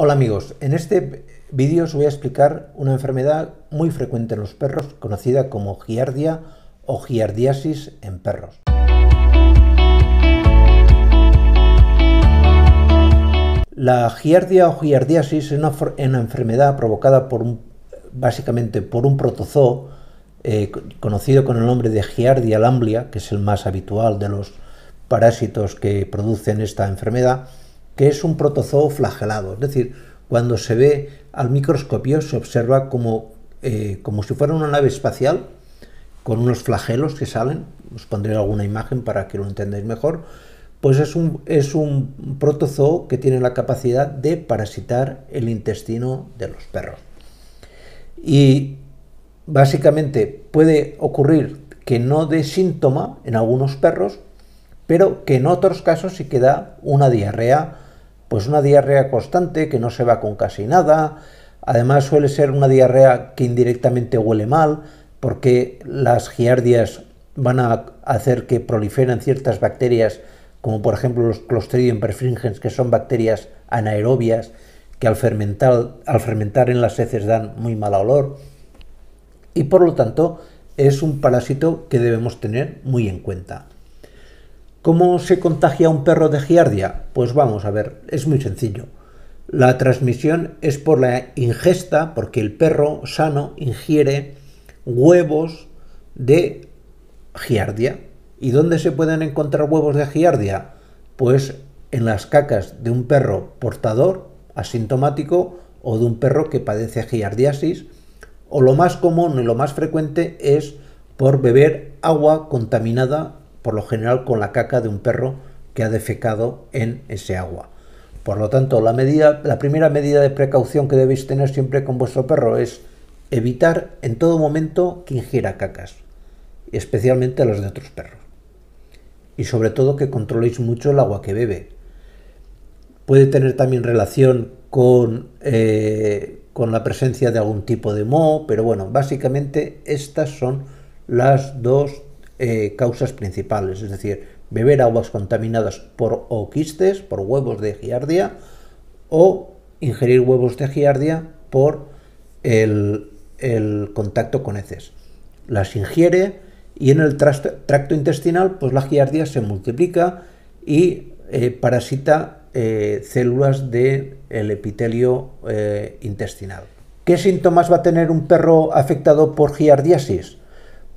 Hola amigos, en este vídeo os voy a explicar una enfermedad muy frecuente en los perros conocida como giardia o giardiasis en perros. La giardia o giardiasis es una, enfermedad provocada básicamente por un protozoo eh, conocido con el nombre de giardia lamblia, que es el más habitual de los parásitos que producen esta enfermedad que es un protozoo flagelado, es decir, cuando se ve al microscopio se observa como, eh, como si fuera una nave espacial con unos flagelos que salen, os pondré alguna imagen para que lo entendáis mejor, pues es un, es un protozoo que tiene la capacidad de parasitar el intestino de los perros. Y básicamente puede ocurrir que no dé síntoma en algunos perros, pero que en otros casos sí que da una diarrea pues una diarrea constante que no se va con casi nada. Además suele ser una diarrea que indirectamente huele mal porque las giardias van a hacer que proliferen ciertas bacterias como por ejemplo los Clostridium perfringens que son bacterias anaerobias que al fermentar, en las heces dan muy mal olor y por lo tanto es un parásito que debemos tener muy en cuenta. ¿Cómo se contagia un perro de giardia? Pues vamos a ver, es muy sencillo. La transmisión es por la ingesta, porque el perro sano ingiere huevos de giardia. ¿Y dónde se pueden encontrar huevos de giardia? Pues en las cacas de un perro portador asintomático o de un perro que padece giardiasis. O lo más común y lo más frecuente es por beber agua contaminada por lo general con la caca de un perro que ha defecado en ese agua. Por lo tanto, la, medida, la primera medida de precaución que debéis tener siempre con vuestro perro es evitar en todo momento que ingiera cacas, especialmente las de otros perros. Y sobre todo que controléis mucho el agua que bebe. Puede tener también relación con, eh, con la presencia de algún tipo de moho, pero bueno, básicamente estas son las dos eh, causas principales, es decir, beber aguas contaminadas por oquistes, por huevos de giardia, o ingerir huevos de giardia por el, contacto con heces. Las ingiere y en el tracto intestinal, pues la giardia se multiplica y eh, parasita eh, células del epitelio intestinal. ¿Qué síntomas va a tener un perro afectado por giardiasis?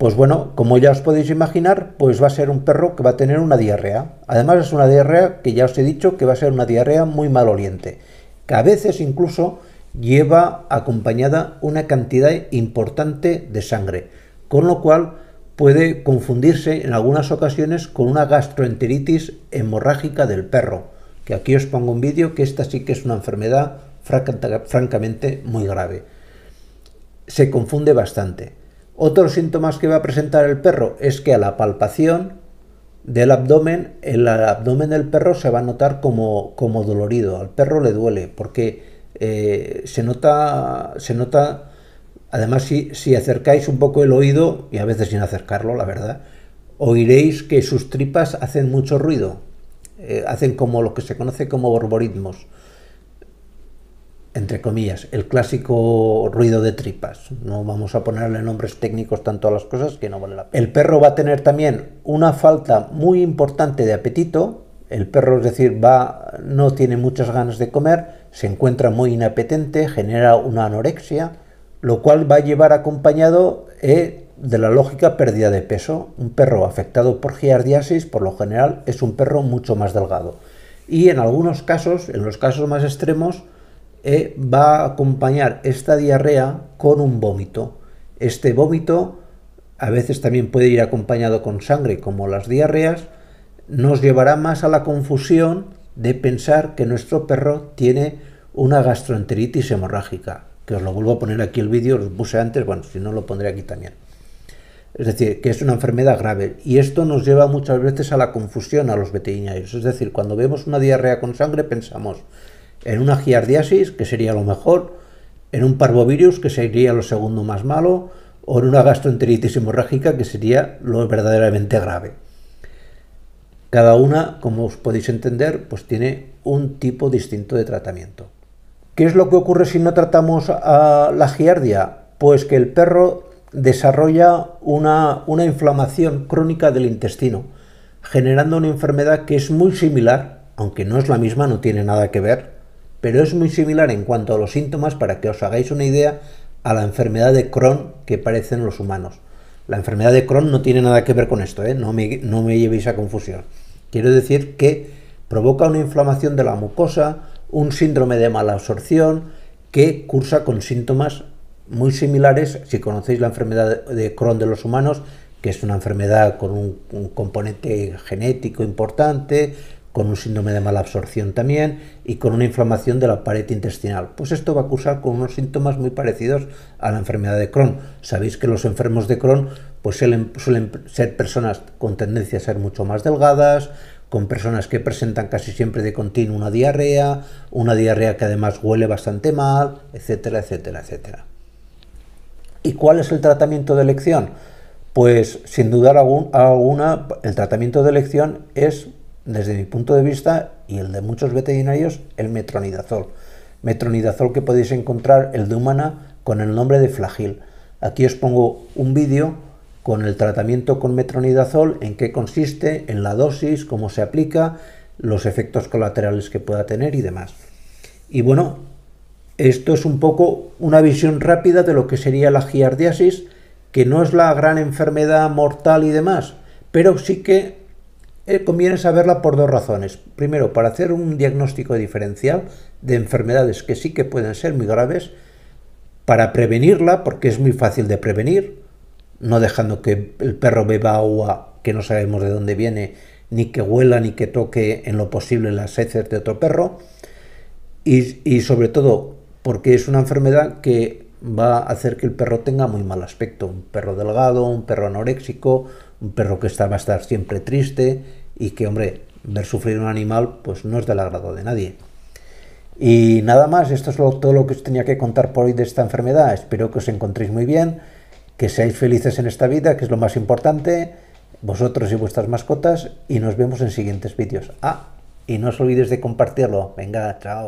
Pues bueno, como ya os podéis imaginar, pues va a ser un perro que va a tener una diarrea. Además es una diarrea que ya os he dicho que va a ser una diarrea muy maloliente, que a veces incluso lleva acompañada una cantidad importante de sangre, con lo cual puede confundirse en algunas ocasiones con una gastroenteritis hemorrágica del perro, que aquí os pongo un vídeo que esta sí que es una enfermedad francamente muy grave. Se confunde bastante. Otros síntomas que va a presentar el perro es que a la palpación del abdomen, el abdomen del perro se va a notar como, dolorido, al perro le duele, porque eh, se nota, se nota, además si, acercáis un poco el oído, y a veces sin acercarlo, la verdad, oiréis que sus tripas hacen mucho ruido, eh, hacen como lo que se conoce como borboritmos entre comillas, el clásico ruido de tripas. No vamos a ponerle nombres técnicos tanto a las cosas que no vale la pena. El perro va a tener también una falta muy importante de apetito. El perro, es decir, va, no tiene muchas ganas de comer, se encuentra muy inapetente, genera una anorexia, lo cual va a llevar acompañado eh, de la lógica pérdida de peso. Un perro afectado por giardiasis, por lo general, es un perro mucho más delgado. Y en algunos casos, en los casos más extremos, eh, va a acompañar esta diarrea con un vómito. Este vómito a veces también puede ir acompañado con sangre, como las diarreas, nos llevará más a la confusión de pensar que nuestro perro tiene una gastroenteritis hemorrágica. Que os lo vuelvo a poner aquí el vídeo, lo puse antes, bueno, si no lo pondré aquí también. Es decir, que es una enfermedad grave. Y esto nos lleva muchas veces a la confusión a los veterinarios. Es decir, cuando vemos una diarrea con sangre pensamos, en una giardiasis, que sería lo mejor, en un parvovirus, que sería lo segundo más malo, o en una gastroenteritis hemorrágica, que sería lo verdaderamente grave. Cada una, como os podéis entender, pues tiene un tipo distinto de tratamiento. ¿Qué es lo que ocurre si no tratamos a la giardia? Pues que el perro desarrolla una, una inflamación crónica del intestino, generando una enfermedad que es muy similar, aunque no es la misma, no tiene nada que ver, pero es muy similar en cuanto a los síntomas, para que os hagáis una idea, a la enfermedad de Crohn que parecen los humanos. La enfermedad de Crohn no tiene nada que ver con esto, ¿eh? no, me, no llevéis a confusión. Quiero decir que provoca una inflamación de la mucosa, un síndrome de mala absorción que cursa con síntomas muy similares, si conocéis la enfermedad de Crohn de los humanos, que es una enfermedad con un componente genético importante, con un síndrome de mala absorción también y con una inflamación de la pared intestinal. Pues esto va a acusar con unos síntomas muy parecidos a la enfermedad de Crohn. Sabéis que los enfermos de Crohn pues suelen, ser personas con tendencia a ser mucho más delgadas, con personas que presentan casi siempre de continuo una diarrea, una diarrea que además huele bastante mal, etcétera, etcétera, etcétera. ¿Y cuál es el tratamiento de elección? Pues sin dudar alguna, el tratamiento de elección es desde mi punto de vista y el de muchos veterinarios, el metronidazol. Metronidazol que podéis encontrar, el de humana, con el nombre de flagil. Aquí os pongo un vídeo con el tratamiento con metronidazol, en qué consiste, en la dosis, cómo se aplica, los efectos colaterales que pueda tener y demás. Y bueno, esto es un poco una visión rápida de lo que sería la giardiasis, que no es la gran enfermedad mortal y demás, pero sí que conviene saberla por dos razones. Primero, para hacer un diagnóstico diferencial de enfermedades que sí que pueden ser muy graves, para prevenirla, porque es muy fácil de prevenir, no dejando que el perro beba agua que no sabemos de dónde viene, ni que huela, ni que toque en lo posible las heces de otro perro, y sobre todo porque es una enfermedad que va a hacer que el perro tenga muy mal aspecto. Un perro delgado, un perro anoréxico, un perro que está, va a estar siempre triste y que, hombre, ver sufrir un animal pues no es del agrado de nadie. Y nada más, esto es todo lo que os tenía que contar por hoy de esta enfermedad. Espero que os encontréis muy bien, que seáis felices en esta vida, que es lo más importante, vosotros y vuestras mascotas, y nos vemos en siguientes vídeos. Ah, y no os olvidéis de compartirlo. Venga, chao.